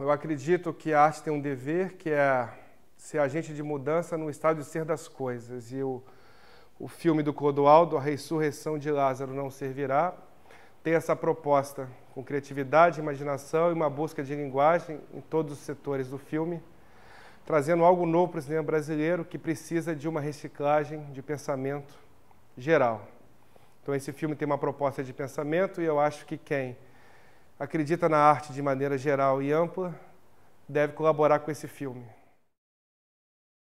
Eu acredito que a arte tem um dever que é ser agente de mudança no estado de ser das coisas. E o, o filme do Clodoaldo, A Ressurreição de Lázaro Não Servirá, tem essa proposta com criatividade, imaginação e uma busca de linguagem em todos os setores do filme, trazendo algo novo para o cinema brasileiro que precisa de uma reciclagem de pensamento geral. Então, esse filme tem uma proposta de pensamento e eu acho que quem acredita na arte de maneira geral e ampla, deve colaborar com esse filme.